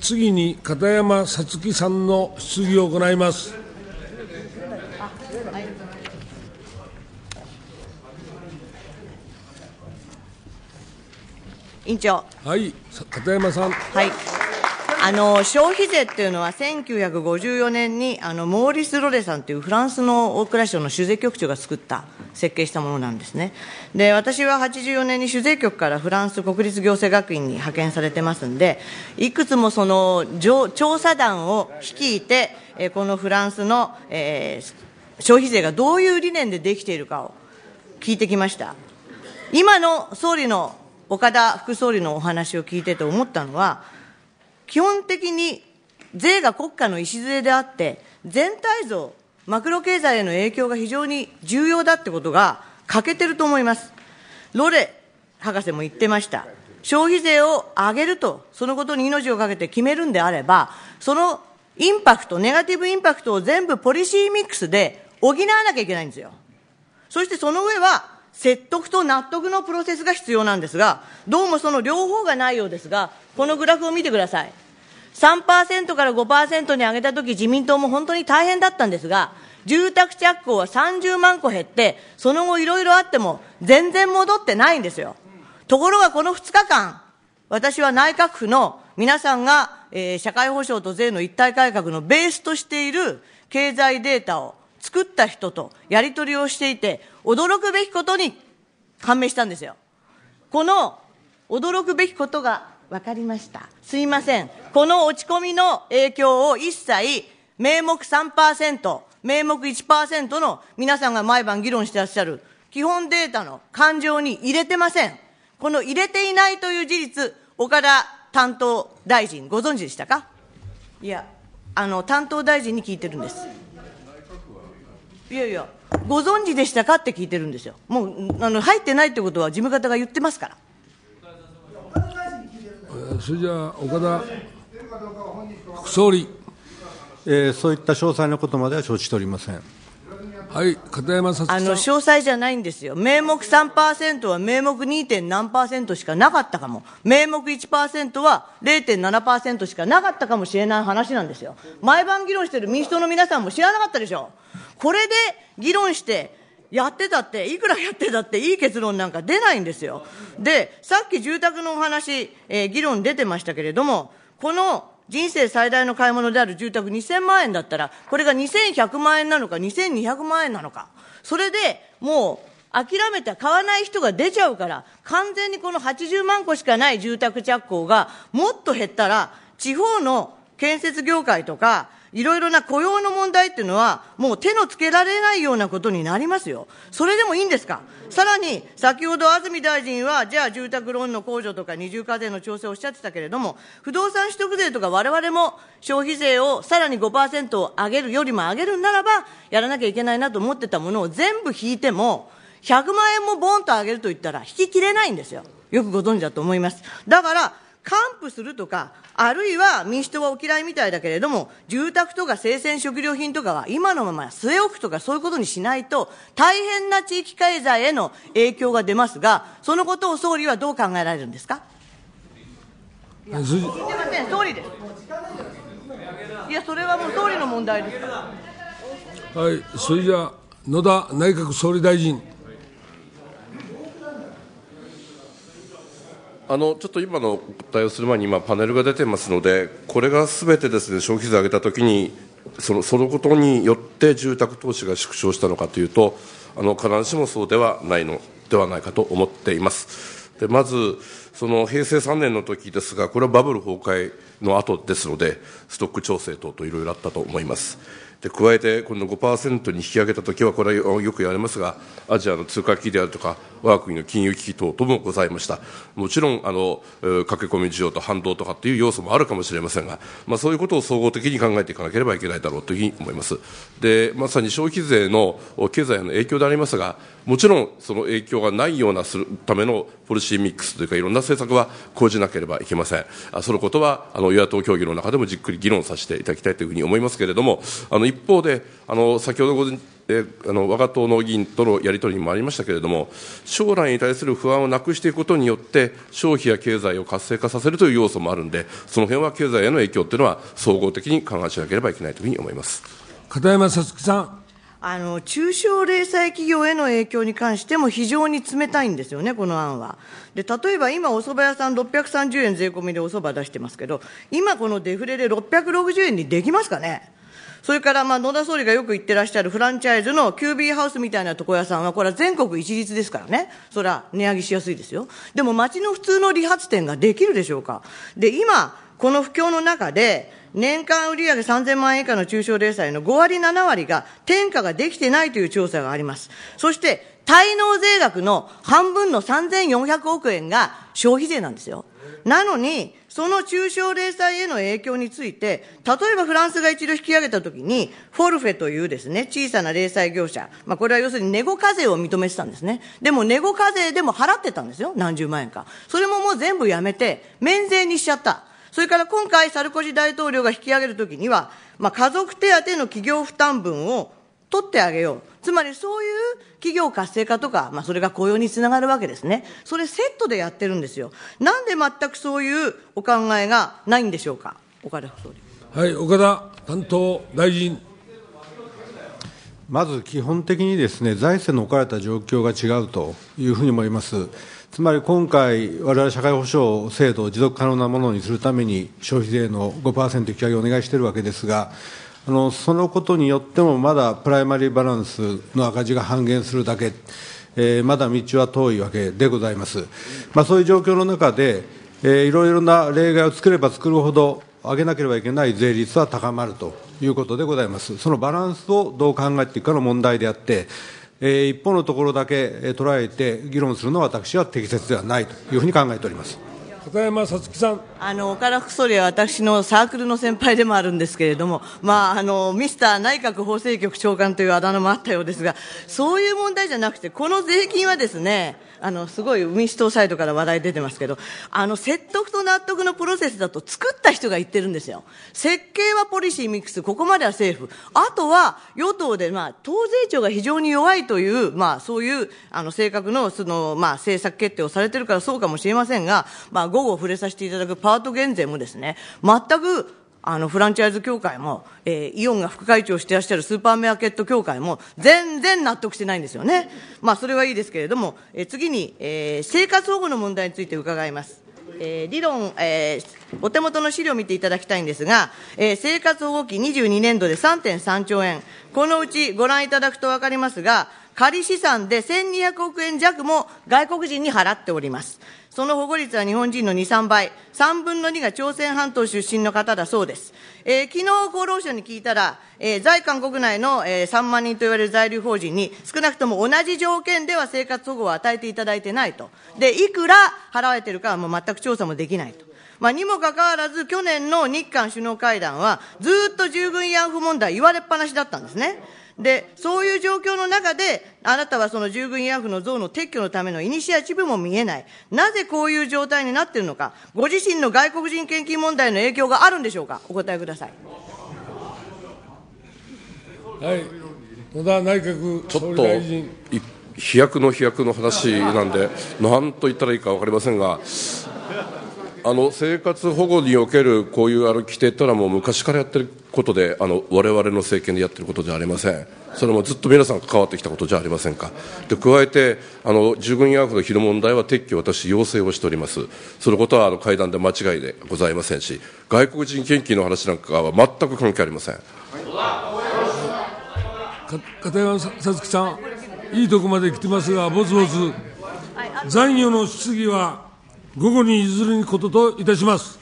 次に片山さつきさんの質疑を行います。委員長。はい、片山さん。はい。あの、消費税っていうのは1954年に、あの、モーリス・ロレさんというフランスの大蔵省の酒税局長が作った、設計したものなんですね。で、私は84年に酒税局からフランス国立行政学院に派遣されてますんで、いくつもその、調査団を率いて、えこのフランスの、えー、消費税がどういう理念でできているかを聞いてきました。今の総理の、岡田副総理のお話を聞いてて思ったのは、基本的に税が国家の礎であって、全体像、マクロ経済への影響が非常に重要だってことが欠けてると思います。ロレ博士も言ってました。消費税を上げると、そのことに命をかけて決めるんであれば、そのインパクト、ネガティブインパクトを全部ポリシーミックスで補わなきゃいけないんですよ。そしてその上は、説得と納得のプロセスが必要なんですが、どうもその両方がないようですが、このグラフを見てください。3%から5%に上げたとき、自民党も本当に大変だったんですが、住宅着工は30万戸減って、その後いろいろあっても、全然戻ってないんですよ。ところがこの2日間、私は内閣府の皆さんが、えー、社会保障と税の一体改革のベースとしている経済データを作った人とやり取りをしていて、驚くべきことに判明したんですよ。この驚くべきことが分かりました。すいません。この落ち込みの影響を一切、名目3%、名目1%の皆さんが毎晩議論してらっしゃる基本データの感情に入れてません。この入れていないという事実、岡田担当大臣、ご存知でしたかいや、あの、担当大臣に聞いてるんです。いやいや、ご存知でしたかって聞いてるんですよ、もうあの入ってないってことは、事務方が言ってますから。それじゃ岡田副総理、えー、そういった詳細のことまでは承知しておりません。はい、片山さん。あの、詳細じゃないんですよ。名目3%は名目 2. 何しかなかったかも。名目1%は0.7%しかなかったかもしれない話なんですよ。毎晩議論してる民主党の皆さんも知らなかったでしょ。これで議論して、やってたって、いくらやってたって、いい結論なんか出ないんですよ。で、さっき住宅のお話、えー、議論出てましたけれども、この人生最大の買い物である住宅2000万円だったら、これが2100万円なのか、2200万円なのか、それでもう諦めて買わない人が出ちゃうから、完全にこの80万戸しかない住宅着工がもっと減ったら、地方の建設業界とか、いろいろな雇用の問題っていうのは、もう手のつけられないようなことになりますよ。それでもいいんですかさらに、先ほど安住大臣は、じゃあ住宅ローンの控除とか二重課税の調整をおっしゃってたけれども、不動産取得税とか我々も消費税をさらに5%を上げるよりも上げるならば、やらなきゃいけないなと思ってたものを全部引いても、100万円もボンと上げると言ったら引ききれないんですよ。よくご存知だと思います。だから、還付するとか、あるいは民主党はお嫌いみたいだけれども、住宅とか生鮮食料品とかは今のまま据え置くとかそういうことにしないと、大変な地域経済への影響が出ますが、そのことを総理はどう考えられるんですかいや、すいません、総理です。いや、それはもう総理の問題ですはい、それじゃ野田内閣総理大臣。あのちょっと今のお答えをする前に今パネルが出てますのでこれがすべてですね消費税を上げたときにそのそのことによって住宅投資が縮小したのかというとあの必ずしもそうではないのではないかと思っています。でまずその平成3年の時ですが、これはバブル崩壊の後ですので、ストック調整等といろいろあったと思います。で加えて、この5%に引き上げたときは、これはよく言われますが、アジアの通貨危機であるとか、我が国の金融危機等ともございました。もちろん、あの、駆け込み需要と反動とかっていう要素もあるかもしれませんが、まあ、そういうことを総合的に考えていかなければいけないだろうというふうに思います。で、まさに消費税の経済の影響でありますが、もちろんその影響がないようなするためのポリシーミックスというか、いろんな政策は講じなければいけません。あそのことは、あの、与野党協議の中でもじっくり議論させていただきたいというふうに思いますけれども、あの、一方で、あの先ほどご、えあの我が党の議員とのやり取りにもありましたけれども、将来に対する不安をなくしていくことによって、消費や経済を活性化させるという要素もあるんで、その辺は経済への影響というのは、総合的に考えしなければいけないというふうに思います片山さつきさん。あの中小零細企業への影響に関しても非常に冷たいんですよね、この案は。で例えば今、お蕎麦屋さん630円税込みでお蕎麦出してますけど、今、このデフレで660円にできますかね。それからまあ野田総理がよく言ってらっしゃるフランチャイズの QB ハウスみたいな床屋さんは、これは全国一律ですからね、それは値上げしやすいですよ。でも町の普通の理髪店ができるでしょうか。で、今、この不況の中で、年間売上3000万円以下の中小零細の5割、7割が転嫁ができてないという調査があります。そして、滞納税額の半分の3400億円が消費税なんですよ。なのに、その中小零細への影響について、例えばフランスが一度引き上げたときに、フォルフェというですね、小さな零細業者、まあ、これは要するにネゴ課税を認めてたんですね。でもネゴ課税でも払ってたんですよ、何十万円か。それももう全部やめて、免税にしちゃった。それから今回、サルコジ大統領が引き上げるときには、まあ、家族手当の企業負担分を取ってあげよう。つまりそういう企業活性化とか、まあ、それが雇用につながるわけですね。それセットでやってるんですよ。なんで全くそういうお考えがないんでしょうか。岡田総理。はい、岡田担当大臣。まず基本的にですね、財政の置かれた状況が違うというふうに思います。つまり今回、我々社会保障制度を持続可能なものにするために、消費税の5%引き上げをお願いしているわけですが、あのそのことによってもまだプライマリーバランスの赤字が半減するだけ、えー、まだ道は遠いわけでございます、まあ、そういう状況の中で、えー、いろいろな例外を作れば作るほど上げなければいけない税率は高まるということでございますそのバランスをどう考えていくかの問題であってえー、一方のところだけ、え捉えて議論するのは私は適切ではないというふうに考えております。片山さつきさん。あの岡田副総理は私のサークルの先輩でもあるんですけれども、まあ、あのミスター内閣法制局長官というあだ名もあったようですが、そういう問題じゃなくて、この税金はですね、あのすごい民主党サイドから話題出てますけど、あの説得と納得のプロセスだと、作った人が言ってるんですよ、設計はポリシーミックス、ここまでは政府、あとは与党で、まあ、党税調が非常に弱いという、まあ、そういうあの性格のその、まあ、政策決定をされてるからそうかもしれませんが、まあ、午後触れさせていただくパート減税もですね、全くあの、フランチャイズ協会も、えー、イオンが副会長していらっしゃるスーパーマーケット協会も、全然納得してないんですよね。まあ、それはいいですけれども、えー、次に、えー、生活保護の問題について伺います。えー、理論、えー、お手元の資料を見ていただきたいんですが、えー、生活保護期22年度で3.3兆円、このうちご覧いただくと分かりますが、仮資産で1200億円弱も外国人に払っております。その保護率は日本人の2、3倍、3分の2が朝鮮半島出身の方だそうです。えー、昨日厚労省に聞いたら、えー、在韓国内の、えー、3万人といわれる在留邦人に、少なくとも同じ条件では生活保護を与えていただいてないと。で、いくら払われてるかはもう全く調査もできないと。まあ、にもかかわらず、去年の日韓首脳会談は、ずっと従軍慰安婦問題言われっぱなしだったんですね。で、そういう状況の中で、あなたはその従軍慰安婦の像の撤去のためのイニシアチブも見えない。なぜこういう状態になっているのか。ご自身の外国人献金問題の影響があるんでしょうか。お答えください。はい。野田内閣ちょっと飛躍の飛躍の話なんで、なんと言ったらいいか分かりませんが、あの生活保護におけるこういうあの規定というのは、もう昔からやってることで、われわれの政権でやってることじゃありません、それもずっと皆さん関わってきたことじゃありませんか、で加えてあの、従軍慰安婦の昼問題は撤去、私、要請をしております、そのことはあの会談で間違いでございませんし、外国人献金の話なんかは全く関係ありません。片山さつきさん、いいとこまで来てますが、ぼつぼつ、残余の質疑は。午後に譲ることといたします。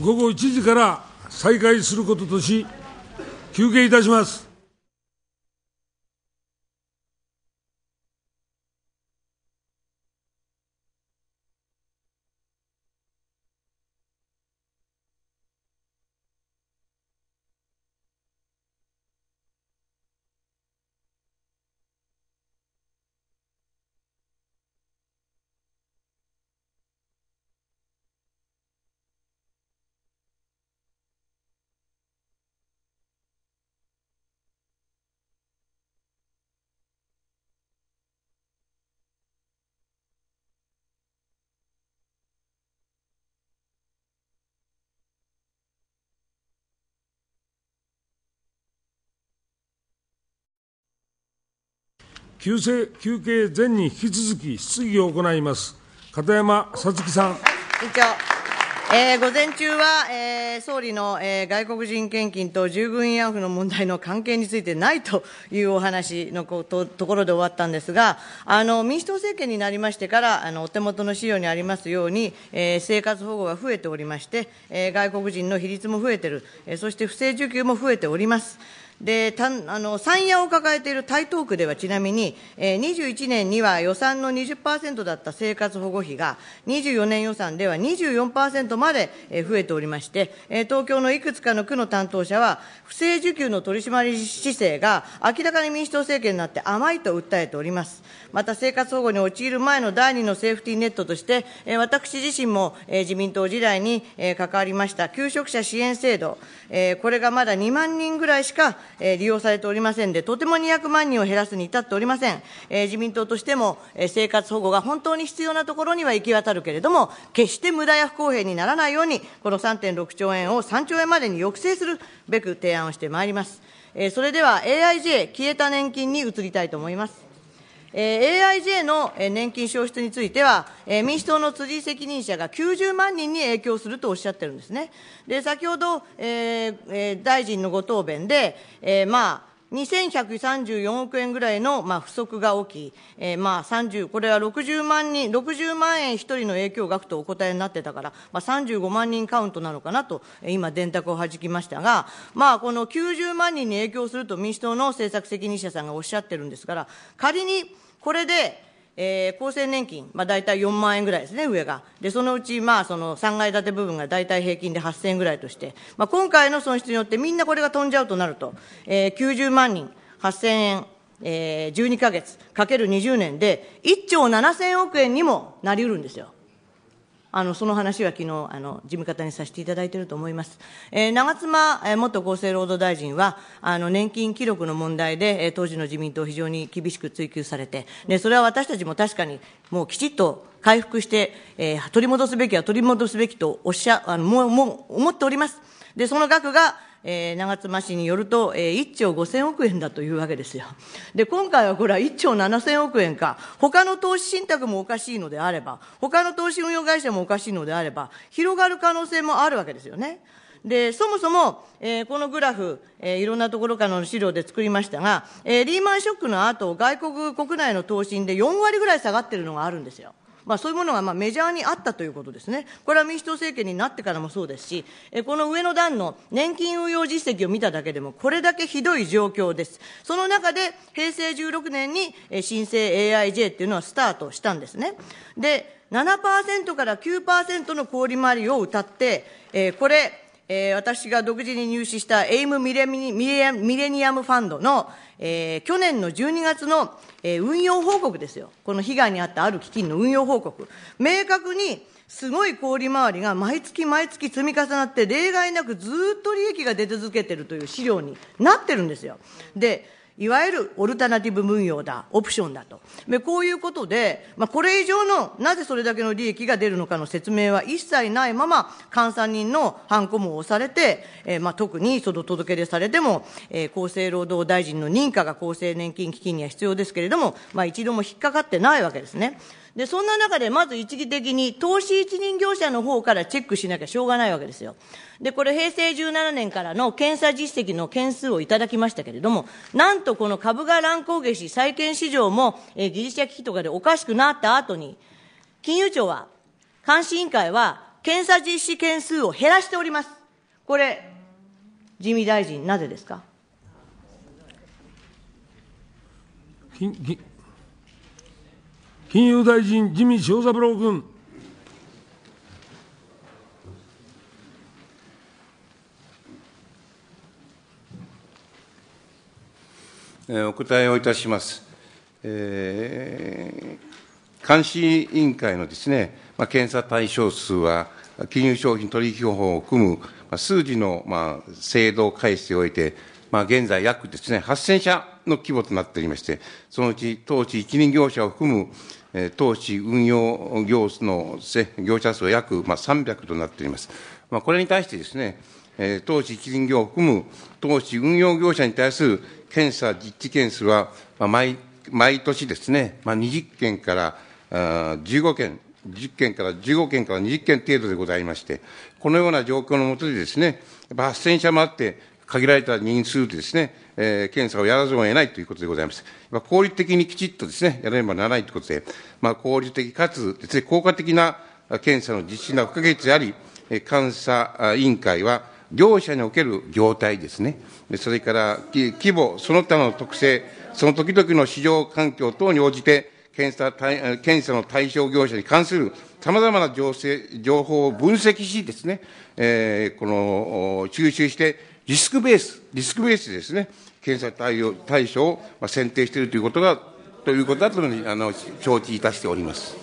午後1時から再開することとし、休憩いたします。休休憩前に引き続き質疑を行います。片山さつきさん。委員長、えー、午前中は、えー、総理の、えー、外国人献金と従軍慰安婦の問題の関係についてないというお話のことところで終わったんですがあの、民主党政権になりましてからあの、お手元の資料にありますように、えー、生活保護が増えておりまして、えー、外国人の比率も増えている、えー、そして不正受給も増えております。で、たん、あの山野を抱えている台東区ではちなみに、えー、21年には予算の20%だった生活保護費が、24年予算では24%まで増えておりまして、え東京のいくつかの区の担当者は、不正受給の取締まり姿勢が明らかに民主党政権になって甘いと訴えております。また生活保護に陥る前の第二のセーフティーネットとして、え私自身もえ自民党時代にえ関わりました求職者支援制度、えこれがまだ2万人ぐらいしか利用されておりませんで、とても200万人を減らすに至っておりません。自民党としても、生活保護が本当に必要なところには行き渡るけれども、決して無駄や不公平にならないように、この3.6兆円を3兆円までに抑制するべく提案をしてまいります。それでは AIJ 消えた年金に移りたいと思います。AIJ の年金消失については、民主党の辻責任者が90万人に影響するとおっしゃってるんですね。で、先ほど、大臣のご答弁で、まあ、2134億円ぐらいの、まあ、不足が起き、えー、まあこれは60万人、60万円1人の影響額とお答えになってたから、まあ、35万人カウントなのかなと、今、電卓をはじきましたが、まあ、この90万人に影響すると民主党の政策責任者さんがおっしゃってるんですから、仮に、これで、えー、厚生年金、まあ、大体4万円ぐらいですね、上が。で、そのうち、まあ、その3階建て部分が大体平均で8000円ぐらいとして、まあ、今回の損失によってみんなこれが飛んじゃうとなると、えー、90万人、8000円、えー、12か月、かける20年で、1兆7000億円にもなりうるんですよ。あの、その話は昨日、あの、事務方にさせていただいていると思います。えー、長妻元厚生労働大臣は、あの、年金記録の問題で、当時の自民党非常に厳しく追及されて、で、それは私たちも確かに、もうきちっと回復して、えー、取り戻すべきは取り戻すべきとおっしゃ、あの、もう、もう、思っております。で、その額が、えー、長妻氏によると、えー、1兆5000億円だというわけですよ。で、今回はこれは1兆7000億円か、他の投資信託もおかしいのであれば、他の投資運用会社もおかしいのであれば、広がる可能性もあるわけですよね。で、そもそも、えー、このグラフ、えー、いろんなところからの資料で作りましたが、えー、リーマンショックの後、外国国内の投資で4割ぐらい下がってるのがあるんですよ。まあ、そういうものがまあメジャーにあったということですね、これは民主党政権になってからもそうですし、この上の段の年金運用実績を見ただけでも、これだけひどい状況です、その中で平成16年に新生 AIJ っていうのはスタートしたんですね。で7%から9%の氷回りをうたって、えー、これ、え私が独自に入手したエイムミレミレミレニアムファンドの、えー、去年の12月の、えー、運用報告ですよ。この被害に遭ったある基金の運用報告。明確に、すごい小売回りが毎月毎月積み重なって、例外なくずっと利益が出続けてるという資料になってるんですよ。で、いわゆるオルタナティブ運用だ、オプションだと。こういうことで、まあ、これ以上の、なぜそれだけの利益が出るのかの説明は一切ないまま、監査人のハンコも押されて、えー、まあ、特にその届け出されても、えー、厚生労働大臣の認可が厚生年金基金には必要ですけれども、まあ、一度も引っかかってないわけですね。で、そんな中でまず一義的に投資一任業者の方からチェックしなきゃしょうがないわけですよ。で、これ平成17年からの検査実績の件数をいただきましたけれども、なんとこの株が乱高下し、債券市場も、えー、ギリシャ危機とかでおかしくなった後に、金融庁は、監視委員会は、検査実施件数を減らしております。これ、自民大臣、なぜですか。金融大臣、自民塩三郎君。お答えをいたします。えー、監視委員会のですね、まあ、検査対象数は、金融商品取引法を含む、まあ、数字の、まあ、制度改正おいて、まあ、現在約ですね、8000社の規模となっておりまして、そのうち当時、一人業者を含む投資運用業の業者数は約300となっております。これに対してですね、投資一輪業を含む投資運用業者に対する検査実地件数は毎、毎年ですね、20件から15件、10件から15件から20件程度でございまして、このような状況の下でですね、8000社もあって、限られた人数でですね、えー、検査をやらざるを得ないということでございます。まあ、効率的にきちっとですね、やらねばならないということで、まあ、効率的かつですね、効果的な検査の実施が不可欠であり、監査委員会は、業者における業態ですね、それから規模、その他の特性、その時々の市場環境等に応じて、検査検査の対象業者に関するさまざまな情情報を分析しですね、えー、この収集して、リスクベース、リスクベースですね、検査対応対象を選定しているということが、ということだというあの承知いたしております。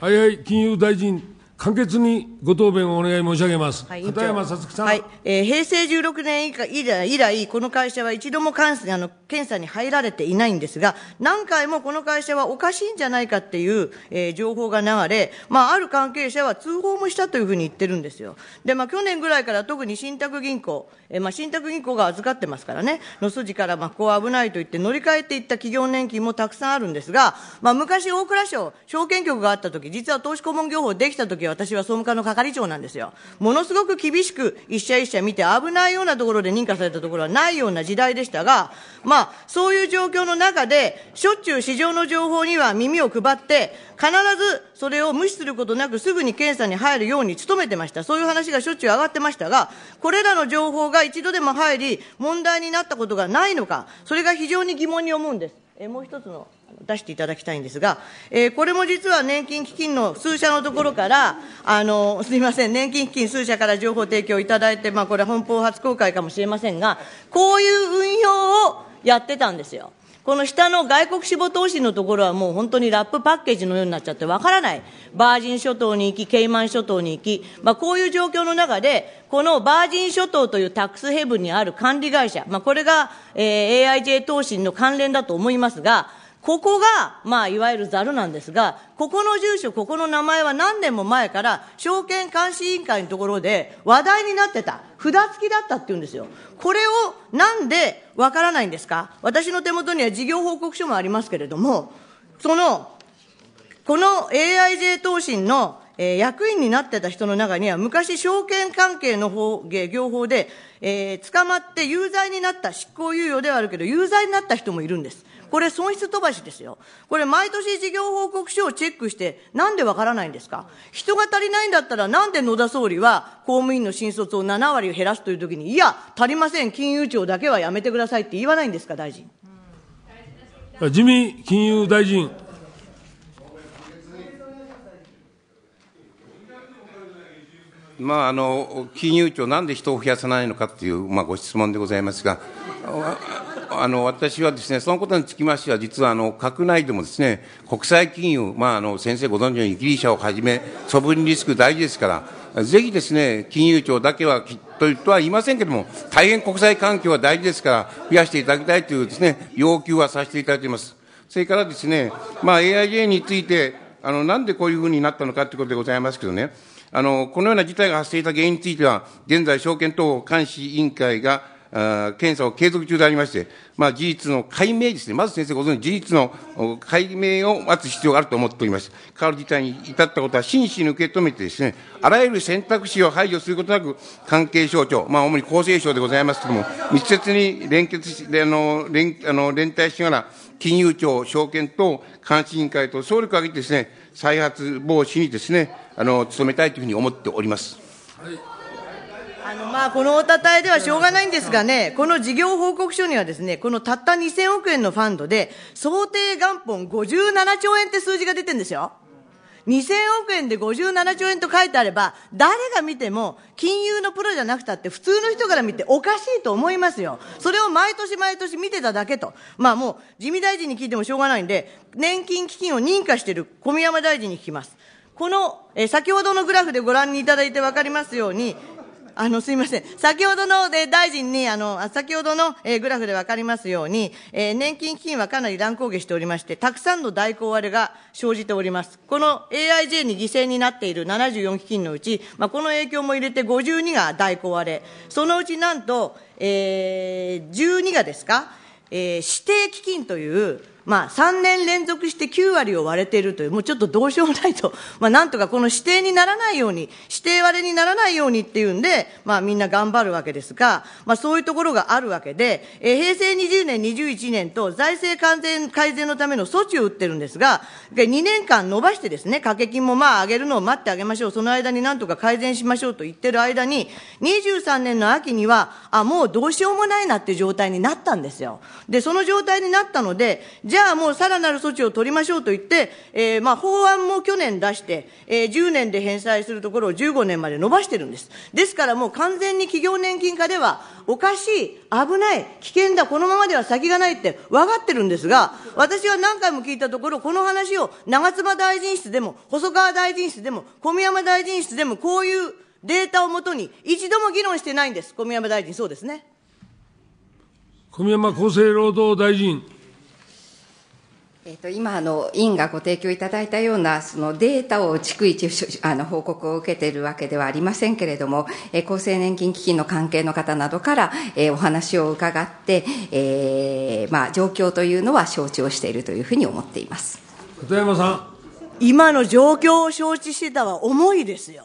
はいはい、金融大臣。簡潔にご答弁をお願い申し上げます。はい、片山さつきさん。はい、えー、平成16年以来以来、この会社は一度も関あの検査に入られていないんですが、何回もこの会社はおかしいんじゃないかっていう、えー、情報が流れ、まあ、ある関係者は通報もしたというふうに言ってるんですよ。で、まあ、去年ぐらいから特に信託銀行、えー、まあ、信託銀行が預かってますからね、の筋から、まあ、こう危ないと言って乗り換えていった企業年金もたくさんあるんですが、まあ、昔大蔵省、証券局があった時、実は投資顧問業法できた時、私は総務課の係長なんですよ。ものすごく厳しく一社一社見て危ないようなところで認可されたところはないような時代でしたが、まあまあ、そういう状況の中で、しょっちゅう市場の情報には耳を配って、必ずそれを無視することなくすぐに検査に入るように努めてました。そういう話がしょっちゅう上がってましたが、これらの情報が一度でも入り、問題になったことがないのか、それが非常に疑問に思うんです。えもう一つの出していただきたいんですが、えー、これも実は年金基金の数社のところから、あのすみません、年金基金数社から情報提供いただいて、まあ、これ、本邦初公開かもしれませんが、こういう運用をやってたんですよ。この下の外国志望投資のところはもう本当にラップパッケージのようになっちゃってわからない。バージン諸島に行き、ケイマン諸島に行き、まあこういう状況の中で、このバージン諸島というタックスヘブンにある管理会社、まあこれが、え AIJ 投資の関連だと思いますが、ここが、まあ、いわゆるざるなんですが、ここの住所、ここの名前は何年も前から、証券監視委員会のところで話題になってた、札付きだったって言うんですよ。これをなんでわからないんですか私の手元には事業報告書もありますけれども、その、この AIJ 答申のえー、役員になってた人の中には、昔、証券関係の法業法で、えー、捕まって有罪になった、執行猶予ではあるけど、有罪になった人もいるんです。これ損失飛ばしですよ。これ毎年事業報告書をチェックして、なんでわからないんですか人が足りないんだったら、なんで野田総理は公務員の新卒を7割減らすというときに、いや、足りません、金融庁だけはやめてくださいって言わないんですか、大臣。自民金融大臣。まあ、あの金融庁、なんで人を増やさないのかという、まあ、ご質問でございますが、あの私はですね、そのことにつきましては、実はあの閣内でもですね、国際金融、まあ、あの先生ご存知のようにギリシャをはじめ、処分リリスク大事ですから、ぜひですね、金融庁だけはきっととは言いませんけれども、大変国際環境は大事ですから、増やしていただきたいというですね、要求はさせていただいています。それからですね、まあ、AIJ について、あの、なんでこういうふうになったのかということでございますけどね、あの、このような事態が発生した原因については、現在、証券等監視委員会が、あ検査を継続中でありまして、まあ、事実の解明ですね、まず先生ご存知、事実の解明を待つ必要があると思っております。変わる事態に至ったことは真摯に受け止めてですね、あらゆる選択肢を排除することなく、関係省庁、まあ、主に厚生省でございますけれども、密接に連結し、あの、連、あの、連帯しながら、金融庁、証券等、監視委員会と総力を挙げてですね、再発防止にですね、あの、努めたいというふうに思っております。あのまあ、このおたたえではしょうがないんですがね、この事業報告書にはですね、このたった2000億円のファンドで、想定元本57兆円って数字が出てるんですよ。2000億円で57兆円と書いてあれば、誰が見ても、金融のプロじゃなくたって、普通の人から見ておかしいと思いますよ。それを毎年毎年見てただけと。まあもう、自民大臣に聞いてもしょうがないんで、年金基金を認可している小宮山大臣に聞きます。この、え先ほどのグラフでご覧いただいて分かりますように、あの、すいません。先ほどの、で、大臣に、あの、先ほどの、えー、グラフでわかりますように、えー、年金基金はかなり乱高下しておりまして、たくさんの代行割れが生じております。この AIJ に犠牲になっている74基金のうち、まあ、この影響も入れて52が代行割れ。そのうちなんと、えー、12がですか、えー、指定基金という、まあ、3年連続して9割を割れているという、もうちょっとどうしようもないと、まあ、なんとかこの指定にならないように、指定割れにならないようにっていうんで、まあ、みんな頑張るわけですが、まあ、そういうところがあるわけで、えー、平成20年、21年と財政完全改善のための措置を打ってるんですが、2年間延ばしてですね、掛け金もまあ上げるのを待ってあげましょう、その間になんとか改善しましょうと言ってる間に、23年の秋には、あ、もうどうしようもないなっていう状態になったんですよ。で、その状態になったので、じじゃあもうさらなる措置を取りましょうと言って、えー、まあ法案も去年出して、えー、10年で返済するところを15年まで延ばしてるんです。ですからもう完全に企業年金化では、おかしい、危ない、危険だ、このままでは先がないって分かってるんですが、私は何回も聞いたところ、この話を長妻大臣室でも、細川大臣室でも、小宮山大臣室でも、こういうデータをもとに、一度も議論してないんです、小宮山大臣、そうですね。小宮山厚生労働大臣。えーと、今あの、委員がご提供いただいたようなそのデータを逐一あの報告を受けているわけではありませんけれども、えー、厚生年金基金の関係の方などから、えー、お話を伺って、えーまあ、状況というのは承知をしているというふうに思っています片山さん。今の状況を承知してたは重いですよ。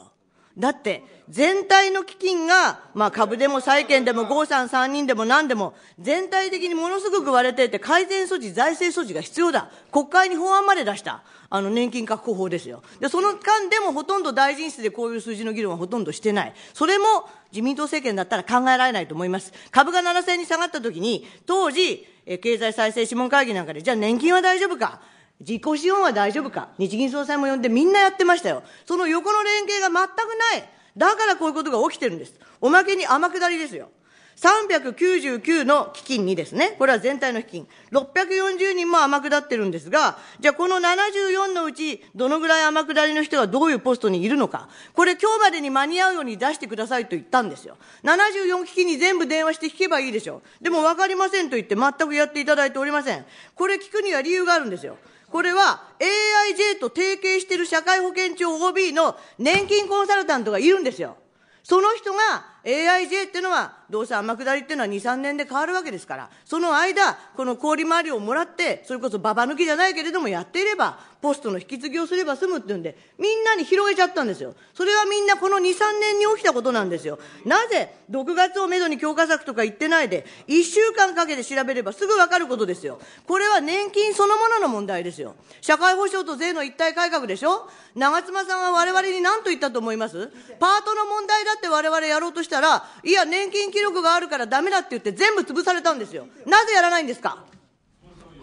だって、全体の基金が、まあ株でも債券でも合算三人でも何でも、全体的にものすごく割れていて、改善措置、財政措置が必要だ。国会に法案まで出した。あの、年金確保法ですよ。で、その間でもほとんど大臣室でこういう数字の議論はほとんどしてない。それも自民党政権だったら考えられないと思います。株が7000円に下がった時に、当時、え経済再生諮問会議なんかで、じゃあ年金は大丈夫か自己資本は大丈夫か日銀総裁も呼んでみんなやってましたよ。その横の連携が全くない。だからこういうことが起きてるんです。おまけに天下りですよ。399の基金にですね、これは全体の基金、640人も天下ってるんですが、じゃあこの74のうち、どのぐらい天下りの人がどういうポストにいるのか、これ今日までに間に合うように出してくださいと言ったんですよ。74基金に全部電話して聞けばいいでしょう。でも分かりませんと言って全くやっていただいておりません。これ聞くには理由があるんですよ。これは AIJ と提携している社会保険庁 OB の年金コンサルタントがいるんですよ。その人が AIJ っていうのは、どうせ天下りっていうのは2、3年で変わるわけですから、その間、この氷回りをもらって、それこそババ抜きじゃないけれどもやっていれば、ポストの引き継ぎをすれば済むっていうんで、みんなに広げちゃったんですよ。それはみんなこの2、3年に起きたことなんですよ。なぜ、6月をめどに強化策とか言ってないで、1週間かけて調べればすぐわかることですよ。これは年金そのものの問題ですよ。社会保障と税の一体改革でしょ長妻さんは我々に何と言ったと思いますパートの問題だって我々やろうとしてしたら、いや、年金記録があるからだめだって言って、全部潰されたんですよ。なぜやらないんですか。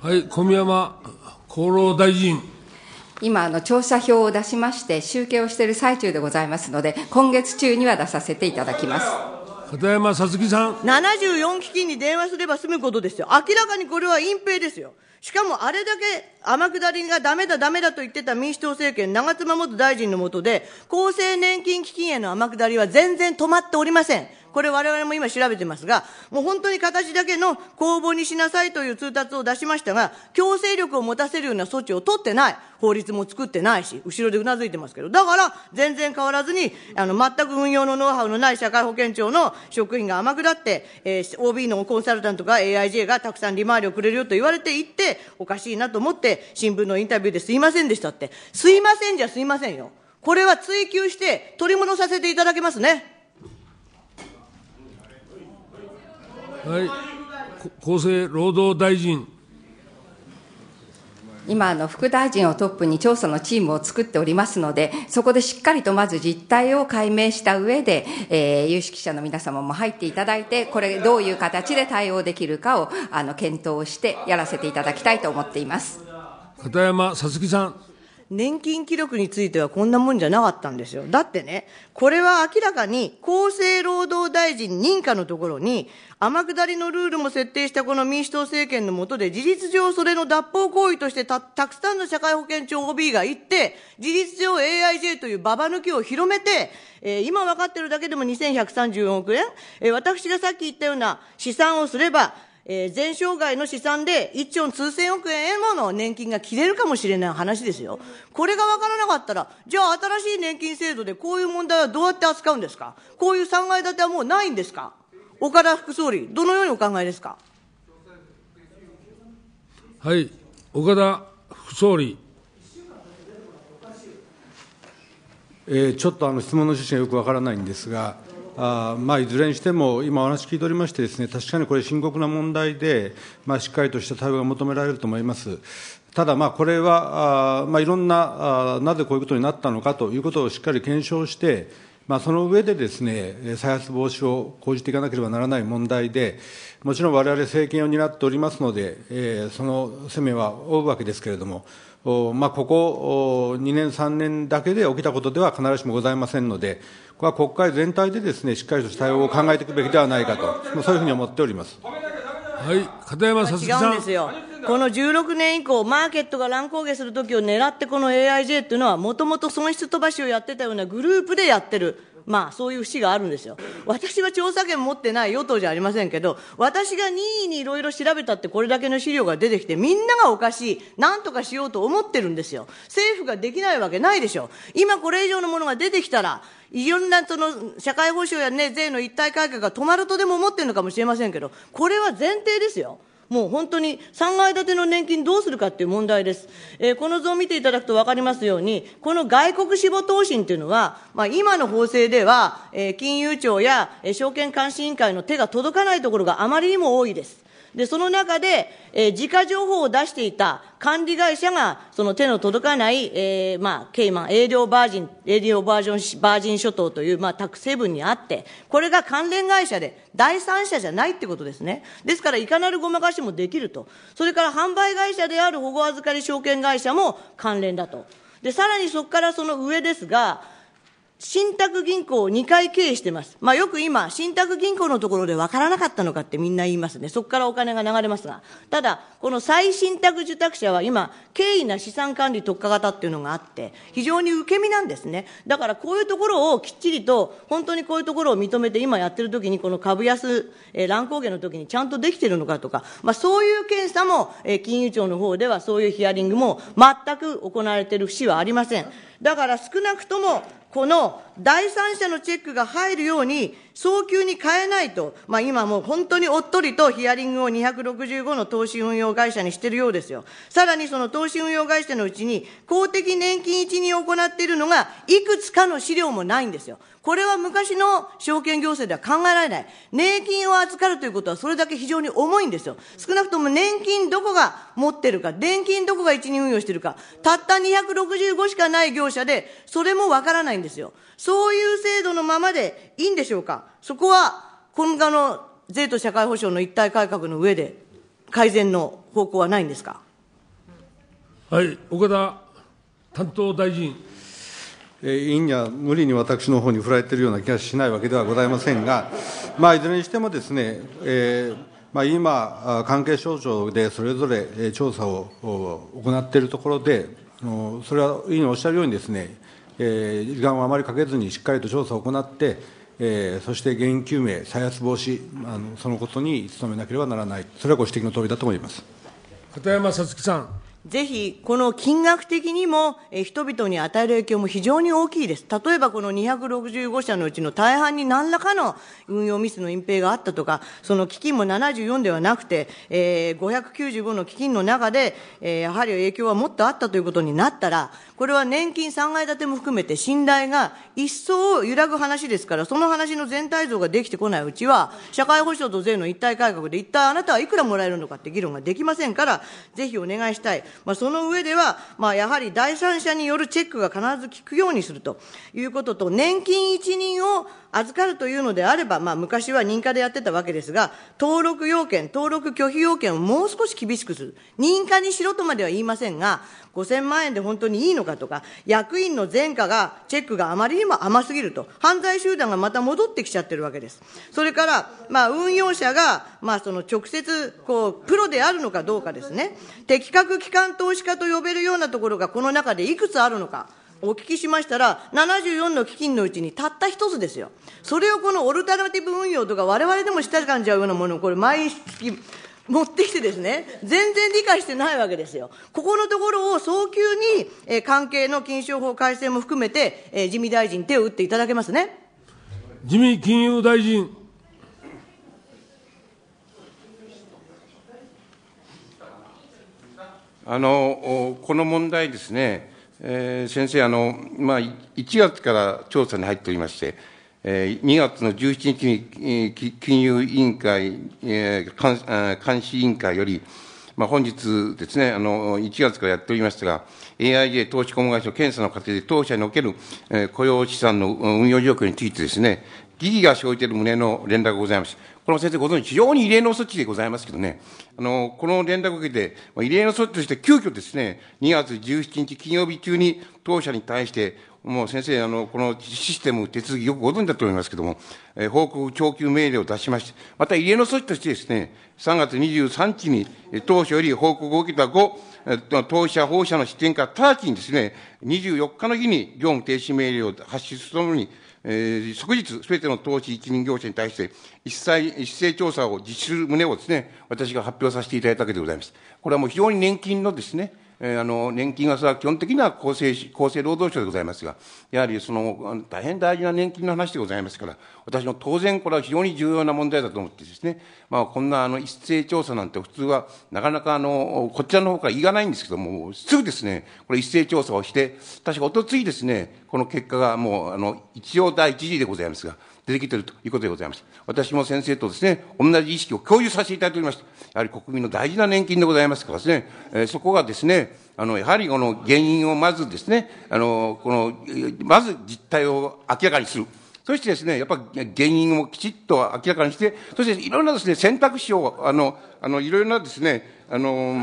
はい、小宮山厚労大臣。今あの、調査票を出しまして、集計をしている最中でございますので、今月中には出させていただきます。片山さつきさん。74基金に電話すれば済むことですよ。明らかにこれは隠蔽ですよ。しかもあれだけ天下りがダメだダメだと言ってた民主党政権、長妻元大臣の下で、厚生年金基金への天下りは全然止まっておりません。これ我々も今調べてますが、もう本当に形だけの公募にしなさいという通達を出しましたが、強制力を持たせるような措置を取ってない。法律も作ってないし、後ろでうなずいてますけど、だから全然変わらずに、あの、全く運用のノウハウのない社会保険庁の職員が甘くなって、えー、OB のコンサルタントが AIJ がたくさん利回りをくれるよと言われていって、おかしいなと思って、新聞のインタビューですいませんでしたって、すいませんじゃすいませんよ。これは追及して取り戻させていただけますね。はい、厚生労働大臣。今あの副大臣をトップに調査のチームを作っておりますので、そこでしっかりとまず実態を解明した上で、えー、有識者の皆様も入っていただいて、これどういう形で対応できるかをあの検討してやらせていただきたいと思っています。片山さつきさん。年金記録についてはこんなもんじゃなかったんですよ。だってね、これは明らかに厚生労働大臣認可のところに、天下りのルールも設定したこの民主党政権の下で、事実上それの脱法行為としてたたくさんの社会保険庁 OB が言って、事実上 AIJ というババ抜きを広めて、えー、今分かってるだけでも2134億円、えー、私がさっき言ったような試算をすれば、全障害の試算で1兆数千億円もの年金が切れるかもしれない話ですよ。これが分からなかったら、じゃあ新しい年金制度でこういう問題はどうやって扱うんですかこういう3階建てはもうないんですか岡田副総理、どのようにお考えですか。はい、岡田副総理。えー、ちょっとあの質問の趣旨がよくわからないんですが、あまあ、いずれにしても、今、お話聞いておりましてです、ね、確かにこれ、深刻な問題で、まあ、しっかりとした対応が求められると思います。ただ、これは、あまあ、いろんなあ、なぜこういうことになったのかということをしっかり検証して、まあ、その上でですね、再発防止を講じていかなければならない問題で、もちろんわれわれ政権を担っておりますので、えー、その責めは負うわけですけれども、おまあ、ここ2年、3年だけで起きたことでは必ずしもございませんので、これは国会全体でです、ね、しっかりとした対応を考えていくべきではないかと、そういうふうに思っております。はい、片山さつきさん。ですよ。この16年以降、マーケットが乱高下するときを狙って、この AIJ っていうのは、もともと損失飛ばしをやってたようなグループでやってる。まあ、そういう節があるんですよ。私は調査権持ってない与党じゃありませんけど、私が任意にいろいろ調べたってこれだけの資料が出てきて、みんながおかしい、なんとかしようと思ってるんですよ。政府ができないわけないでしょ。今これ以上のものが出てきたら、いろんなその社会保障やね、税の一体改革が止まるとでも思ってるのかもしれませんけど、これは前提ですよ。もう本当に3階建ての年金どうするかっていう問題です。えー、この図を見ていただくと分かりますように、この外国志望投っというのは、まあ、今の法制では、えー、金融庁や証券監視委員会の手が届かないところがあまりにも多いです。で、その中で、えー、自家情報を出していた管理会社が、その手の届かない、えー、まあ、ケイマン、エバージン、営業バージョン、バージン諸島という、まあ、タクセブンにあって、これが関連会社で、第三者じゃないってことですね。ですから、いかなるごまかしもできると。それから、販売会社である保護預かり証券会社も関連だと。で、さらにそこからその上ですが、信託銀行を2回経営してます。まあ、よく今、信託銀行のところで分からなかったのかってみんな言いますね。そこからお金が流れますが。ただ、この再信託受託者は今、経緯な資産管理特化型っていうのがあって、非常に受け身なんですね。だからこういうところをきっちりと、本当にこういうところを認めて今やってる時に、この株安、えー、乱高下の時にちゃんとできてるのかとか、まあ、そういう検査も、えー、金融庁の方ではそういうヒアリングも全く行われている節はありません。だから少なくとも、この第三者のチェックが入るように、早急に変えないと、まあ、今もう本当におっとりとヒアリングを265の投資運用会社にしてるようですよ。さらにその投資運用会社のうちに、公的年金一に行っているのが、いくつかの資料もないんですよ。これは昔の証券行政では考えられない。年金を預かるということは、それだけ非常に重いんですよ。少なくとも年金どこが持ってるか、年金どこが一に運用してるか、たった265しかない業者で、それもわからないんですよ。そういう制度のままでいいんでしょうか。そこは今後の税と社会保障の一体改革の上で、改善の方向はないんですか。はい、岡田担当大臣。委員には無理に私の方に振られているような気がしないわけではございませんが、まあ、いずれにしてもですね、えーまあ、今、関係省庁でそれぞれ調査を行っているところで、それは委員おっしゃるようにですね、えー、時間をあまりかけずにしっかりと調査を行って、えー、そして原因究明、再発防止あの、そのことに努めなければならない、それはご指摘の通りだと思います片山さつきさん。ぜひ、この金額的にも、え人々に与える影響も非常に大きいです。例えば、この265社のうちの大半に何らかの運用ミスの隠蔽があったとか、その基金も74ではなくて、えー、595の基金の中で、えー、やはり影響はもっとあったということになったら、これは年金3階建ても含めて信頼が一層揺らぐ話ですから、その話の全体像ができてこないうちは、社会保障と税の一体改革で一体あなたはいくらもらえるのかって議論ができませんから、ぜひお願いしたい。まあ、その上では、まあ、やはり第三者によるチェックが必ず効くようにするということと、年金一任を預かるというのであれば、まあ、昔は認可でやってたわけですが、登録要件、登録拒否要件をもう少し厳しくする。認可にしろとまでは言いませんが、5000万円で本当にいいのかとか、役員の前科が、チェックがあまりにも甘すぎると、犯罪集団がまた戻ってきちゃってるわけです。それから、まあ、運用者が、まあ、その直接、こう、プロであるのかどうかですね、的確機関投資家と呼べるようなところがこの中でいくつあるのか、お聞きしましたら、74の基金のうちにたった一つですよ。それをこのオルタナティブ運用とか、われわれでもした感じゃうようなものを、これ、毎月、持ってきてですね、全然理解してないわけですよ。ここのところを早急に、えー、関係の金賞法改正も含めて、えー、自民大臣手を打っていただけますね。自民金融大臣。あの、この問題ですね、えー、先生あの、まあ、1月から調査に入っておりまして、えー、2月の17日に、えー、金融委員会、えー、監視委員会より、まあ、本日ですねあの、1月からやっておりましたが、AIJ 投資顧問会社の検査の過程で当社における、えー、雇用資産の運用状況についてですね、疑義が生じている旨の連絡がございます。この先生ご存知、非常に異例の措置でございますけどね、あの、この連絡を受けて、異例の措置として急遽ですね、2月17日金曜日中に当社に対して、もう先生、あの、このシステム、手続きよくご存知だと思いますけども、えー、報告徴求命令を出しまして、また異例の措置としてですね、3月23日に、当初より報告を受けた後、当社、放射の視点から直ちにですね、24日の日に業務停止命令を発出するとともに、えー、即日、すべての投資一任業者に対して、一切、一斉調査を実施する旨をですね、私が発表させていただいたわけでございます。これはもう非常に年金のですね、えー、あの年金がさ基本的には厚生厚生労働省でございますが、やはりその大変大事な年金の話でございますから、私も当然、これは非常に重要な問題だと思ってですね、まあ、こんなあの一斉調査なんて、普通はなかなかあのこちらの方から言いがないんですけども、すぐですね、これ、一斉調査をして、確かおとついですね、この結果がもうあの一応第一次でございますが、出てきているということでございます。私も先生とですね、同じ意識を共有させていただいておりました。やはり国民の大事な年金でございますからですね、えー、そこがですね、あの、やはりこの原因をまずですね、あの、この、まず実態を明らかにする。そしてですね、やっぱ原因をきちっと明らかにして、そしていろんなですね、選択肢を、あの、あの、いろいろなですね、あの、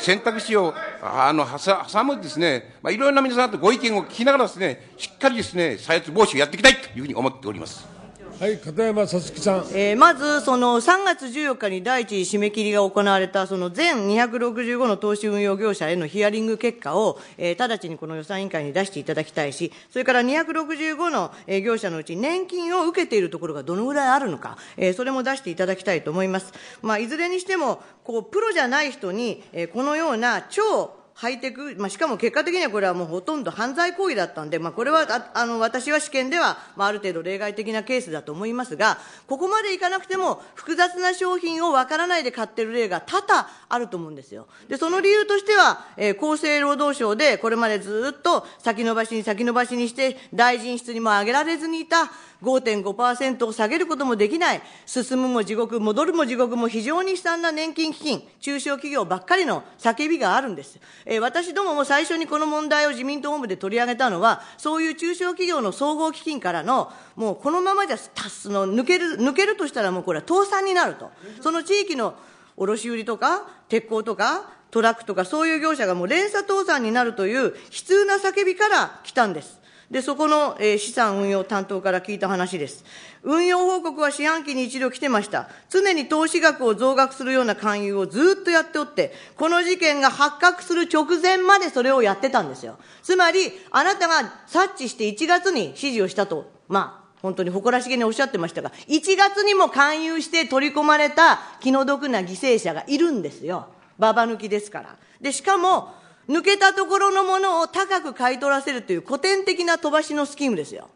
選択肢を、あの、挟むですね、まあ、いろいろな皆さんとご意見を聞きながらですね、しっかりですね、再発防止をやっていきたいというふうに思っております。はい、片山さつきさん。えー、まず、その3月14日に第一締め切りが行われた、その全265の投資運用業者へのヒアリング結果を、えー、直ちにこの予算委員会に出していただきたいし、それから265の、え業者のうち年金を受けているところがどのぐらいあるのか、えー、それも出していただきたいと思います。まあ、いずれにしても、こう、プロじゃない人に、えー、このような超ハイテク、まあ、しかも結果的にはこれはもうほとんど犯罪行為だったんで、まあ、これはああの私は試験では、まあ、ある程度例外的なケースだと思いますが、ここまでいかなくても、複雑な商品をわからないで買ってる例が多々あると思うんですよ。で、その理由としては、えー、厚生労働省でこれまでずっと先延ばしに先延ばしにして、大臣室にも上げられずにいた、5.5%を下げることもできない、進むも地獄、戻るも地獄も非常に悲惨な年金基金、中小企業ばっかりの叫びがあるんです。えー、私どもも最初にこの問題を自民党本部で取り上げたのは、そういう中小企業の総合基金からの、もうこのままじゃすの抜ける、抜けるとしたらもうこれは倒産になると。その地域の卸売とか、鉄鋼とか、トラックとか、そういう業者がもう連鎖倒産になるという悲痛な叫びから来たんです。で、そこの、えー、資産運用担当から聞いた話です。運用報告は四半期に一度来てました。常に投資額を増額するような勧誘をずっとやっておって、この事件が発覚する直前までそれをやってたんですよ。つまり、あなたが察知して1月に指示をしたと、まあ、本当に誇らしげにおっしゃってましたが、1月にも勧誘して取り込まれた気の毒な犠牲者がいるんですよ。ババ抜きですから。で、しかも、抜けたところのものを高く買い取らせるという古典的な飛ばしのスキームですよ。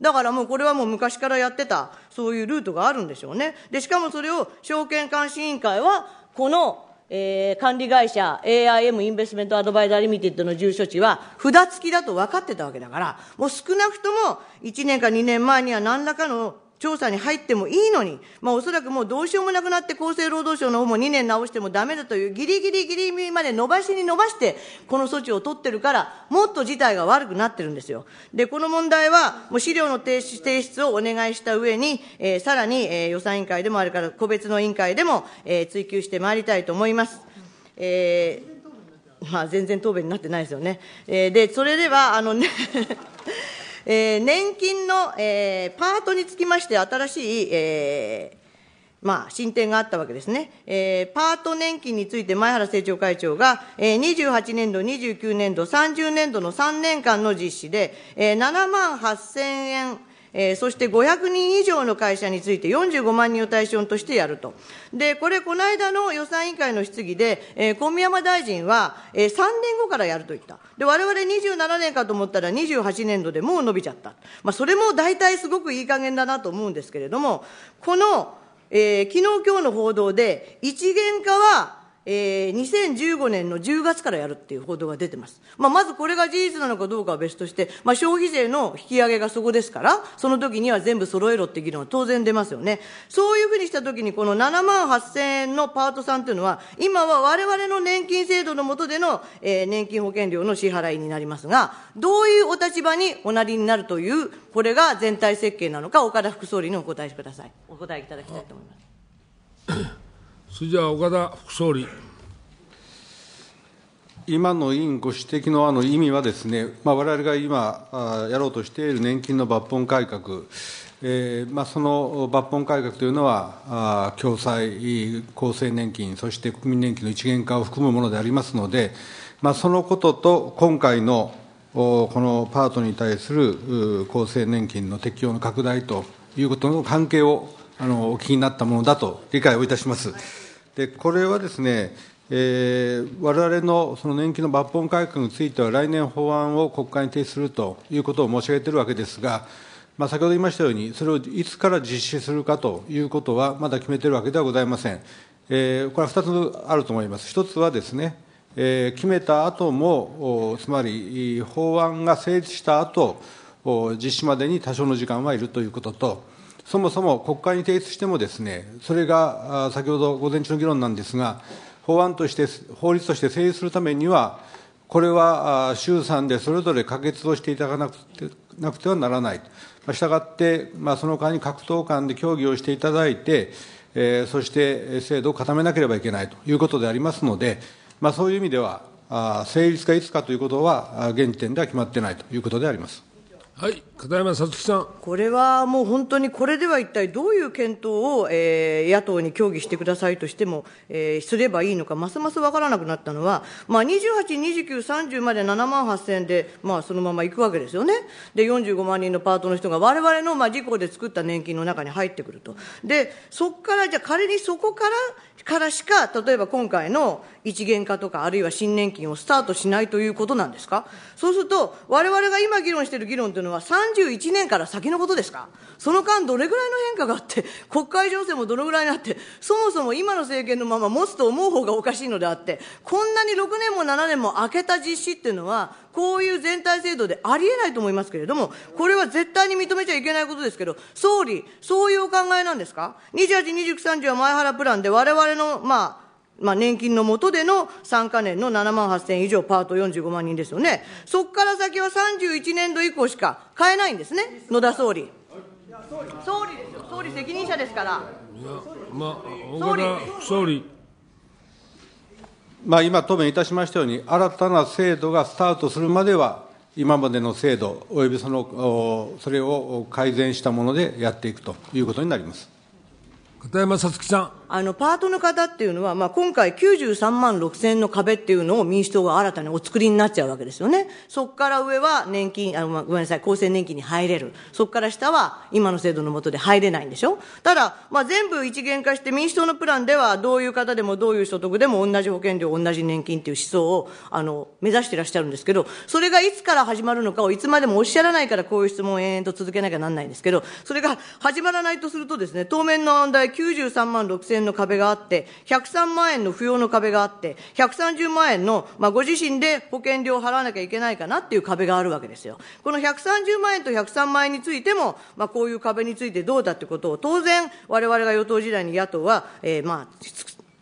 だからもうこれはもう昔からやってた、そういうルートがあるんでしょうね。で、しかもそれを証券監視委員会は、この、えー、管理会社 AIM インベスメントアドバイザーリミテッドの住所地は札付きだと分かってたわけだから、もう少なくとも1年か2年前には何らかの調査に入ってもいいのに、まあ、おそらくもうどうしようもなくなって厚生労働省の方も2年直してもだめだというギリギリギリまで伸ばしに伸ばしてこの措置を取ってるからもっと事態が悪くなってるんですよ。で、この問題はもう資料の提出提出をお願いした上に、えー、さらに、えー、予算委員会でもあるから個別の委員会でも、えー、追及してまいりたいと思います。えー、まあ全然答弁になってないですよね。えー、で、それでは、あのねえー、年金の、えー、パートにつきまして、新しい、えーまあ、進展があったわけですね、えー、パート年金について、前原政調会長が、えー、28年度、29年度、30年度の3年間の実施で、えー、7万8000円。えー、そして500人以上の会社について45万人を対象としてやると。で、これ、この間の予算委員会の質疑で、えー、小宮山大臣は、えー、3年後からやると言った。で、我々27年かと思ったら28年度でもう伸びちゃった。まあ、それも大体すごくいい加減だなと思うんですけれども、この、えー、昨日今日の報道で、一元化はえー、2015年の10月からやるっていう報道が出てます。まあ、まずこれが事実なのかどうかは別として、まあ、消費税の引き上げがそこですから、その時には全部揃えろって議論は当然出ますよね。そういうふうにした時に、この7万8000円のパートさんというのは、今は我々の年金制度の下での、えー、年金保険料の支払いになりますが、どういうお立場におなりになるという、これが全体設計なのか、岡田副総理にお答えください。お答えいただきたいと思います。それじゃ岡田副総理。今の委員ご指摘のあの意味はですね、まあ、我々が今やろうとしている年金の抜本改革、えーまあ、その抜本改革というのは、共済、厚生年金、そして国民年金の一元化を含むものでありますので、まあ、そのことと今回のこのパートに対する厚生年金の適用の拡大ということの関係をあのお聞きになったものだと理解をいたします。これはですね、われわれのその年金の抜本改革については、来年、法案を国会に提出するということを申し上げているわけですが、先ほど言いましたように、それをいつから実施するかということは、まだ決めているわけではございません。これは2つあると思います。1つはですね、決めた後も、つまり法案が成立した後、実施までに多少の時間はいるということと、そもそも国会に提出してもですね、それが先ほど午前中の議論なんですが、法案として、法律として成立するためには、これは衆参でそれぞれ可決をしていただかなくてなくてはならない。したがって、まあ、その間に各党間で協議をしていただいて、えー、そして制度を固めなければいけないということでありますので、まあ、そういう意味では、あ成立かいつかということは、現時点では決まってないということであります。はい、片山さつきさん。これはもう本当に、これでは一体どういう検討を、えー、野党に協議してくださいとしても、えー、すればいいのか、ますます分からなくなったのは、まあ、28、29、30まで7万8000円で、まあ、そのままいくわけですよね。で、45万人のパートの人が、われわれの、まあ、事故で作った年金の中に入ってくると。で、そこから、じゃあ仮にそこから、からしか、例えば今回の一元化とか、あるいは新年金をスタートしないということなんですか。そうすると、われわれが今議論している議論というののは31年から先のことですかその間どれぐらいの変化があって、国会情勢もどのぐらいになって、そもそも今の政権のまま持つと思う方がおかしいのであって、こんなに6年も7年も空けた実施っていうのは、こういう全体制度でありえないと思いますけれども、これは絶対に認めちゃいけないことですけど、総理、そういうお考えなんですか ?28、29、30は前原プランで、われわれの、まあ、まあ、年金の下での3か年の7万8000以上、パート45万人ですよね、そこから先は31年度以降しか変えないんですね、野田総理。総理ですよ、総理責任者ですから。まあ、総理総理まあ、今、答弁いたしましたように、新たな制度がスタートするまでは、今までの制度、およびそのそれを改善したものでやっていくということになります片山さつきさん。あの、パートの方っていうのは、まあ、今回93万6千の壁っていうのを民主党が新たにお作りになっちゃうわけですよね。そこから上は年金、あの、ごめんなさい、厚生年金に入れる。そこから下は今の制度の下で入れないんでしょただ、まあ、全部一元化して民主党のプランでは、どういう方でもどういう所得でも同じ保険料、同じ年金っていう思想を、あの、目指してらっしゃるんですけど、それがいつから始まるのかをいつまでもおっしゃらないから、こういう質問を延々と続けなきゃなんないんですけど、それが始まらないとするとですね、当面の問題93万6千円の壁があって、103万円の扶養の壁があって、130万円の、まあ、ご自身で保険料を払わなきゃいけないかなっていう壁があるわけですよ。この130万円と103万円についても、まあ、こういう壁についてどうだってことを、当然、われわれが与党時代に野党は、えー、まあ、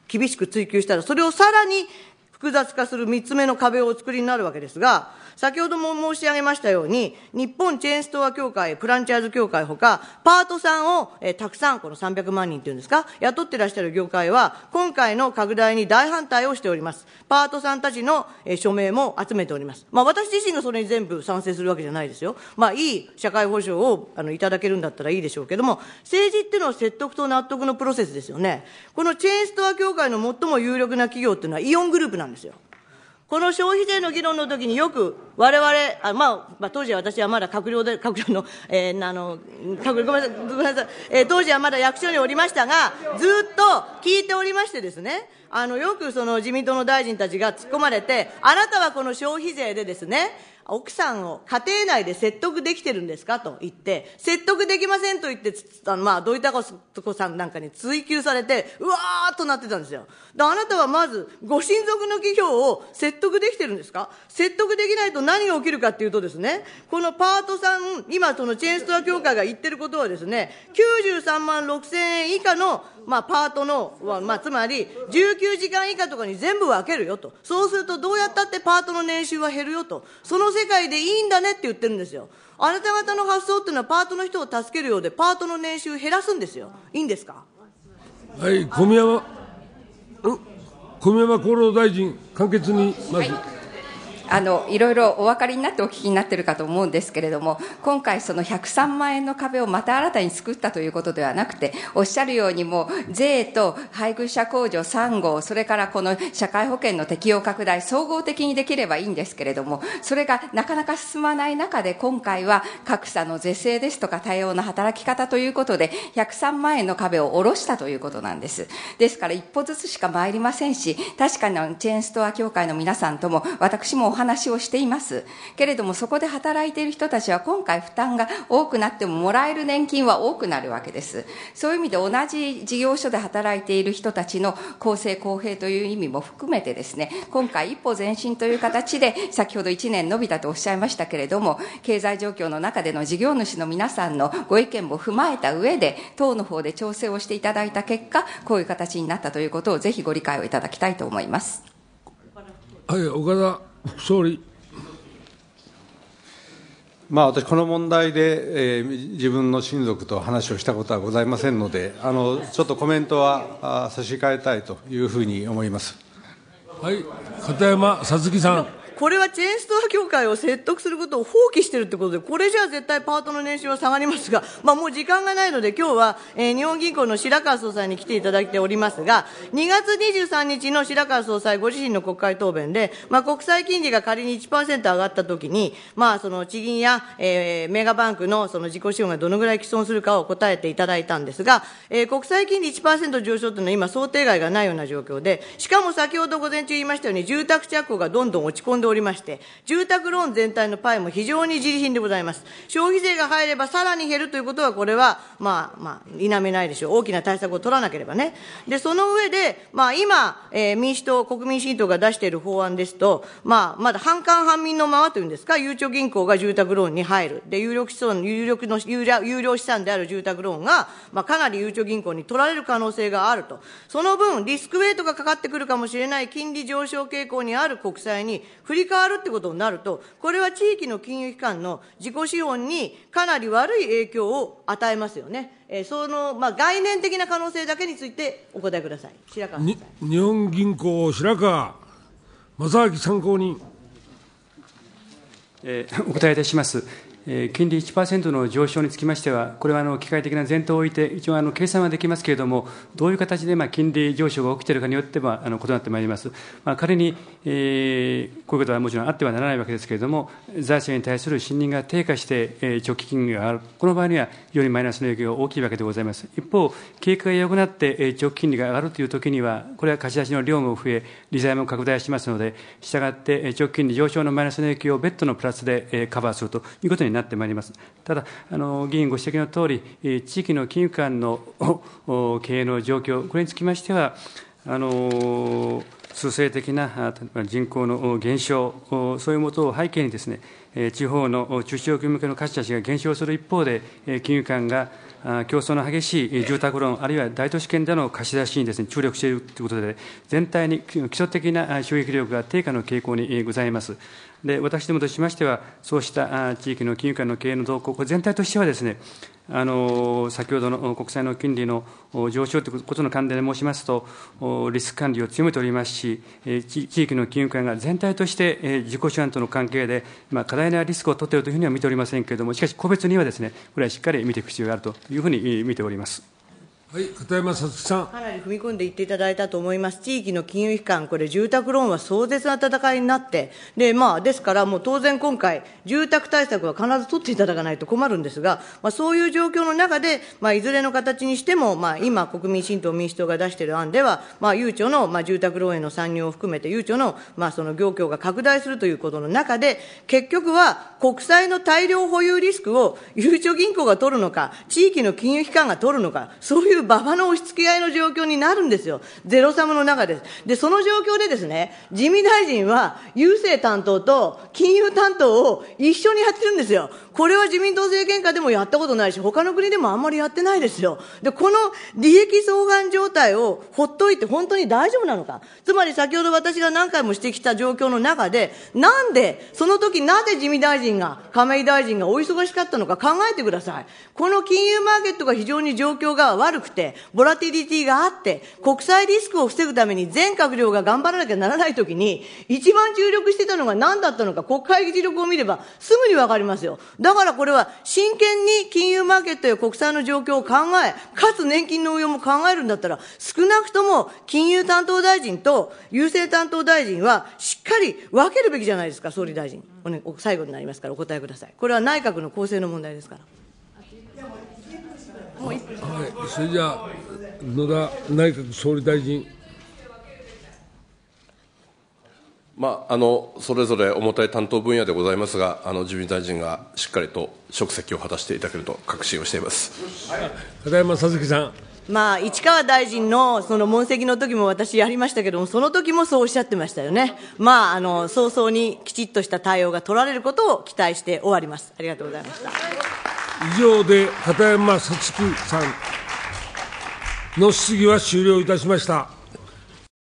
厳しく追及したら、それをさらに複雑化する3つ目の壁をお作りになるわけですが、先ほども申し上げましたように、日本チェーンストア協会、フランチャイズ協会ほか、パートさんを、えたくさん、この300万人というんですか、雇ってらっしゃる業界は、今回の拡大に大反対をしております。パートさんたちの、え署名も集めております。まあ、私自身がそれに全部賛成するわけじゃないですよ。まあ、いい社会保障をあのいただけるんだったらいいでしょうけども、政治っていうのは説得と納得のプロセスですよね。このチェーンストア協会の最も有力な企業っていうのは、イオングループなんですよ。この消費税の議論の時によく、われわれ、あ、まあ、当時は私はまだ閣僚で、閣僚の、えー、あの、閣僚、ごめんなさい、ごめんなさい、えー、当時はまだ役所におりましたが、ずっと聞いておりましてですね、あの、よくその自民党の大臣たちが突っ込まれて、あなたはこの消費税でですね、奥さんを家庭内で説得できてるんですかと言って、説得できませんと言って、あのまあ、土井た子さんなんかに追及されて、うわーっとなってたんですよ。で、あなたはまず、ご親族の企業を説得できてるんですか説得できないと何が起きるかっていうとですね、このパートさん、今そのチェーンストア協会が言ってることはですね、93万6000円以下のまあ、パートの、まあ、つまり、19時間以下とかに全部分けるよと。そうすると、どうやったってパートの年収は減るよと。その世界でいいんだねって言ってるんですよ。あなた方の発想っていうのは、パートの人を助けるようで、パートの年収減らすんですよ。いいんですかはい、小宮山、小宮山厚労大臣、簡潔に、まず。はいあのいろいろお分かりになってお聞きになっているかと思うんですけれども今回その103万円の壁をまた新たに作ったということではなくておっしゃるようにもう税と配偶者控除3号それからこの社会保険の適用拡大総合的にできればいいんですけれどもそれがなかなか進まない中で今回は格差の是正ですとか多様な働き方ということで103万円の壁を下ろしたということなんですですから一歩ずつしか参りませんし確かにチェーンストア協会の皆さんとも私も話をしています。けれども、そこで働いている人たちは今回負担が多くなってももらえる年金は多くなるわけです。そういう意味で同じ事業所で働いている人たちの公正公平という意味も含めてですね、今回一歩前進という形で、先ほど1年伸びたとおっしゃいましたけれども、経済状況の中での事業主の皆さんのご意見も踏まえた上で、党の方で調整をしていただいた結果、こういう形になったということをぜひご理解をいただきたいと思います。はい、岡田総理。まあ、私、この問題で、えー、自分の親族と話をしたことはございませんので、あのちょっとコメントはあ差し替えたいというふうに思います。はい、片山さつきさん。これはチェーンストア協会を説得することを放棄しているということで、これじゃあ絶対パートの年収は下がりますが、まあ、もう時間がないので、今日は、えー、日本銀行の白川総裁に来ていただいておりますが、2月23日の白川総裁ご自身の国会答弁で、まあ、国際金利が仮に1%上がったときに、まあ、その地銀や、えー、メガバンクのその自己資本がどのぐらい毀損するかを答えていただいたんですが、えー、国際金利1%上昇というのは今想定外がないような状況で、しかも先ほど午前中言いましたように、住宅着工がどんどん落ち込んででおりまして、住宅ローン全体のパイも非常に自利品でございます。消費税が入ればさらに減るということは、これは、まあ、まあ、否めないでしょう。大きな対策を取らなければね。で、その上で、まあ、今、えー、民主党、国民新党が出している法案ですと、まあ、まだ半官半民のままというんですか、ゆうちょ銀行が住宅ローンに入る。で、有力資産、有力の、有料資産である住宅ローンが、まあ、かなりゆうちょ銀行に取られる可能性があると。その分、リスクウェイトがかかってくるかもしれない金利上昇傾向にある国債に振り替わるってことになると、これは地域の金融機関の自己資本にかなり悪い影響を与えますよね。えー、その、まあ、概念的な可能性だけについてお答えください。白川日本銀行白川正明参考人。えー、お答えいたします。金利1%の上昇につきましては、これはあの機械的な前提を置いて、一応あの計算はできますけれども、どういう形でまあ金利上昇が起きているかによってはあの異なってまいります。まあ、仮に、えこういうことはもちろんあってはならないわけですけれども、財政に対する信任が低下して、え長期金利が上がる、この場合にはよりマイナスの影響が大きいわけでございます。一方、景気が良くなって、え長期金利が上がるというときには、これは貸し出しの量も増え、利債も拡大しますので、したがって長期金利上昇のマイナスの影響を別途のプラスでカバーするということになってまいります。ただ、あの議員ご指摘のとおり、地域の金融機関の経営の状況、これにつきましては、あの数勢的な人口の減少、そういうことを背景にです、ね、地方の中小企業向けの貸し出しが減少する一方で、金融機関が競争の激しい住宅ローン、あるいは大都市圏での貸し出しにです、ね、注力しているということで、全体に基礎的な収益力が低下の傾向にございます。で私どもとしましては、そうした地域の金融機関の経営の動向、これ全体としてはですね、先ほどの国債の金利の上昇ということの関連で申しますと、リスク管理を強めておりますし、地域の金融界が全体として自己資本との関係で、過大なリスクを取っているというふうには見ておりませんけれども、しかし、個別には、これはしっかり見ていく必要があるというふうに見ております。はい、片山さつきさん。かなり踏み込んでいっていただいたと思います。地域の金融機関、これ住宅ローンは壮絶な戦いになって、で、まあ、ですからもう当然今回、住宅対策は必ず取っていただかないと困るんですが、まあ、そういう状況の中で、まあ、いずれの形にしても、まあ、今、国民新党民主党が出している案では、まあ、ゆうちょの、まあ、住宅ローンへの参入を含めて、ゆうちょの、まあ、その業況が拡大するということの中で、結局は国債の大量保有リスクをゆうちょ銀行が取るのか、地域の金融機関が取るのか、そういう馬場の押し付け合いの状況になるんですよ。ゼロサムの中です。で、その状況でですね、自民大臣は郵政担当と金融担当を一緒にやってるんですよ。これは自民党政権下でもやったことないし、他の国でもあんまりやってないですよ。で、この利益相関状態をほっといて本当に大丈夫なのか。つまり先ほど私が何回もしてきた状況の中で、なんで、その時なぜ自民大臣が、亀井大臣がお忙しかったのか考えてください。この金融マーケットが非常に状況が悪くて、ボラティリティがあって、国際リスクを防ぐために全閣僚が頑張らなきゃならないときに、一番注力してたのが何だったのか、国会議事録を見ればすぐにわかりますよ。だからこれは真剣に金融マーケットや国債の状況を考え、かつ年金の応用も考えるんだったら、少なくとも金融担当大臣と郵政担当大臣はしっかり分けるべきじゃないですか、総理大臣。最後になりますからお答えください。これは内閣の構成の問題ですから。もう一分はいそれじゃあ野田内閣総理大臣まあ、あのそれぞれ重たい担当分野でございますが、あの自民大臣がしっかりと職責を果たしていただけると確信をしています、片山さずきさん。まあ、市川大臣のその問責の時も私やりましたけれども、その時もそうおっしゃってましたよね。まあ、あの早々にきちっとした対応が取られることを期待して終わります。ありがとうございました。以上で片山さつきさんの質疑は終了いたしました。